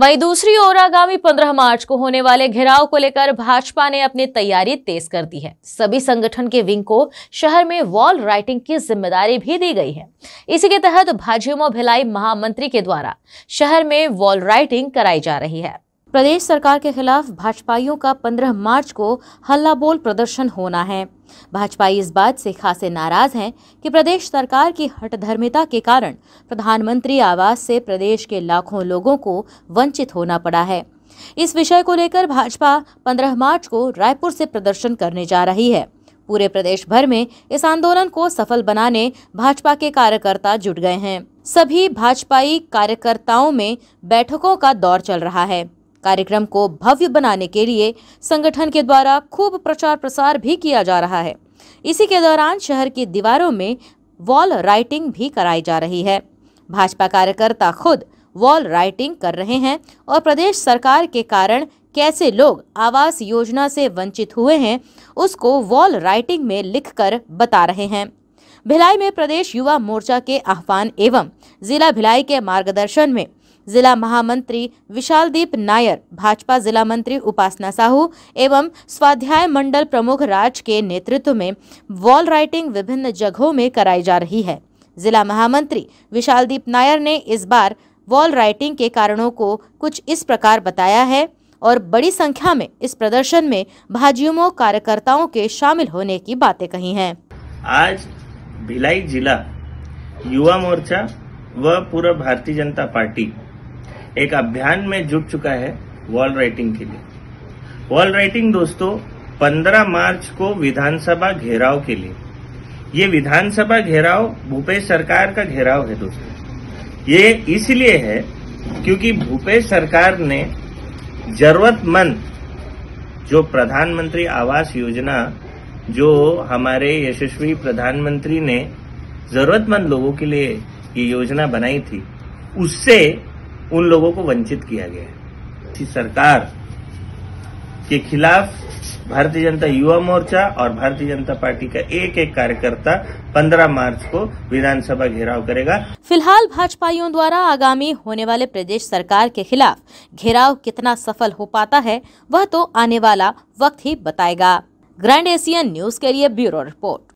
वहीं दूसरी ओर आगामी 15 मार्च को होने वाले घेराव को लेकर भाजपा ने अपनी तैयारी तेज कर दी है सभी संगठन के विंग को शहर में वॉल राइटिंग की जिम्मेदारी भी दी गई है इसी के तहत भाजयुमो भिलाई महामंत्री के द्वारा शहर में वॉल राइटिंग कराई जा रही है प्रदेश सरकार के खिलाफ भाजपाइयों का 15 मार्च को हल्ला बोल प्रदर्शन होना है भाजपा इस बात से खासे नाराज हैं कि प्रदेश सरकार की हटधर्मिता के कारण प्रधानमंत्री आवास से प्रदेश के लाखों लोगों को वंचित होना पड़ा है इस विषय को लेकर भाजपा 15 मार्च को रायपुर से प्रदर्शन करने जा रही है पूरे प्रदेश भर में इस आंदोलन को सफल बनाने भाजपा के कार्यकर्ता जुट गए हैं सभी भाजपाई कार्यकर्ताओं में बैठकों का दौर चल रहा है कार्यक्रम को भव्य बनाने के लिए संगठन के द्वारा खूब प्रचार प्रसार भी किया जा रहा है इसी के दौरान शहर की दीवारों में वॉल राइटिंग भी कराई जा रही है भाजपा कार्यकर्ता खुद वॉल राइटिंग कर रहे हैं और प्रदेश सरकार के कारण कैसे लोग आवास योजना से वंचित हुए हैं उसको वॉल राइटिंग में लिखकर बता रहे हैं भिलाई में प्रदेश युवा मोर्चा के आह्वान एवं जिला भिलाई के मार्गदर्शन में जिला महामंत्री विशालदीप नायर भाजपा जिला मंत्री उपासना साहू एवं स्वाध्याय मंडल प्रमुख राज के नेतृत्व में वॉल राइटिंग विभिन्न जगहों में कराई जा रही है जिला महामंत्री विशालदीप नायर ने इस बार वॉल राइटिंग के कारणों को कुछ इस प्रकार बताया है और बड़ी संख्या में इस प्रदर्शन में भाजयुमो कार्यकर्ताओं के शामिल होने की बातें कही हैं आज भिलाई जिला युवा मोर्चा व पूरा भारतीय जनता पार्टी एक अभियान में जुट चुका है वॉल राइटिंग के लिए वॉल राइटिंग दोस्तों 15 मार्च को विधानसभा घेराव के लिए ये विधानसभा घेराव भूपेश सरकार का घेराव है दोस्तों ये इसलिए है क्योंकि भूपेश सरकार ने जरूरतमंद जो प्रधानमंत्री आवास योजना जो हमारे यशस्वी प्रधानमंत्री ने जरूरतमंद लोगों के लिए ये योजना बनाई थी उससे उन लोगों को वंचित किया गया है सरकार के खिलाफ भारतीय जनता युवा मोर्चा और भारतीय जनता पार्टी का एक एक कार्यकर्ता 15 मार्च को विधानसभा घेराव करेगा फिलहाल भाजपाइयों द्वारा आगामी होने वाले प्रदेश सरकार के खिलाफ घेराव कितना सफल हो पाता है वह तो आने वाला वक्त ही बताएगा ग्रैंड एशियन न्यूज के लिए ब्यूरो रिपोर्ट